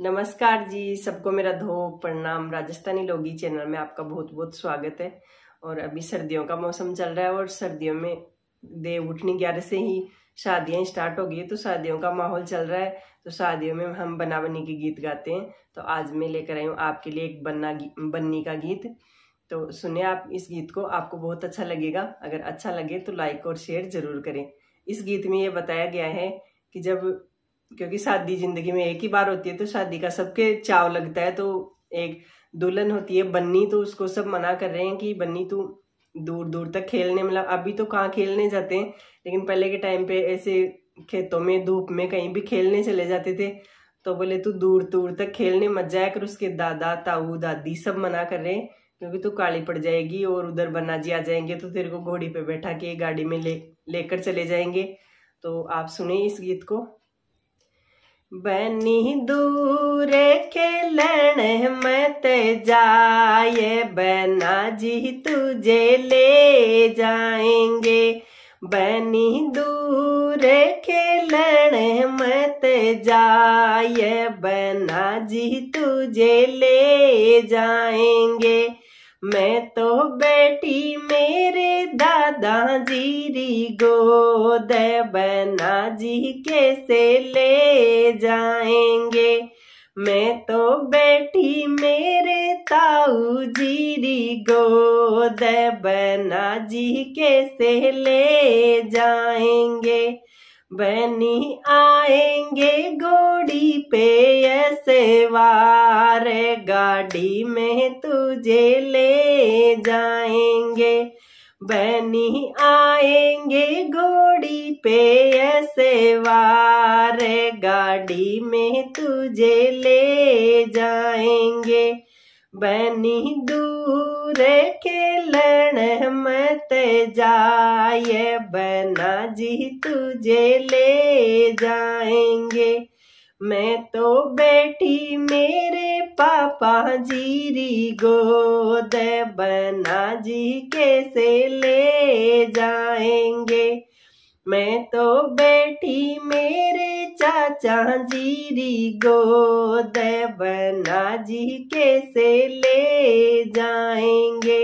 नमस्कार जी सबको मेरा धो प्रणाम राजस्थानी लोगी चैनल में आपका बहुत बहुत स्वागत है और अभी सर्दियों का मौसम चल रहा है और सर्दियों में देव उठनी ग्यारह से ही शादियां स्टार्ट हो गई तो शादियों का माहौल चल रहा है तो शादियों में हम बना बनी के गीत गाते हैं तो आज मैं लेकर आई हूँ आपके लिए एक बन्ना बन्नी का गीत तो सुने आप इस गीत को आपको बहुत अच्छा लगेगा अगर अच्छा लगे तो लाइक और शेयर जरूर करें इस गीत में ये बताया गया है कि जब क्योंकि शादी जिंदगी में एक ही बार होती है तो शादी का सबके चाव लगता है तो एक दुल्हन होती है बन्नी तो उसको सब मना कर रहे हैं कि बन्नी तू दूर दूर तक खेलने मतलब अभी तो कहाँ खेलने जाते हैं लेकिन पहले के टाइम पे ऐसे खेतों में धूप में कहीं भी खेलने चले जाते थे तो बोले तू दूर दूर तक खेलने मत जाया कर उसके दादा ताऊ दादी सब मना कर रहे हैं क्योंकि तू काली पड़ जाएगी और उधर बन्ना जी आ जाएंगे तो तेरे को घोड़ी पे बैठा के गाड़ी में ले लेकर चले जाएंगे तो आप सुने इस गीत को बनी दूर खेलण मत जाए बना जी तुझे ले जाएंगे बनी दूर खेलण मत जाए बना जी तुझे ले जाएंगे मैं तो बेटी मेरे दादा जी री गोद बना जी कैसे ले जाएंगे मैं तो बेटी मेरे ताऊ जी री गोद बना जी कैसे ले जाएंगे बनी आएंगे गोड़ी पे ऐसे वार गाड़ी में तुझे ले जाएंगे बनी आएंगे गोड़ी पे ऐसे वार गाड़ी में तुझे ले जाएंगे बनी दूर खेलण मैं जाए बना जी तुझे ले जाएंगे मैं तो बैठी मेरे पापा जी री गोद बना जी कैसे ले जाएंगे मैं तो बैठी मेरे चाचा जी री गोद बना जी कैसे ले जाएंगे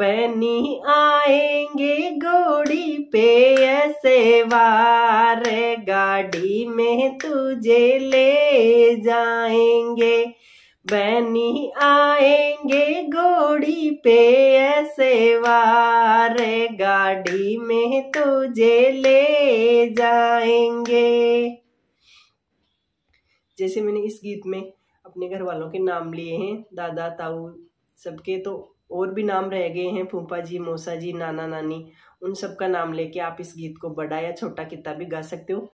बनी आएंगे घोड़ी पे ऐसे वार गाड़ी में तुझे ले जाएंगे बनी आएंगे घोड़ी पे ऐसे वार गाड़ी में तुझे ले जाएंगे जैसे मैंने इस गीत में अपने घर वालों के नाम लिए हैं दादा ताऊ सबके तो और भी नाम रह गए हैं फूफा जी मौसा जी नाना नानी उन सबका नाम लेके आप इस गीत को बड़ा या छोटा कितना भी गा सकते हो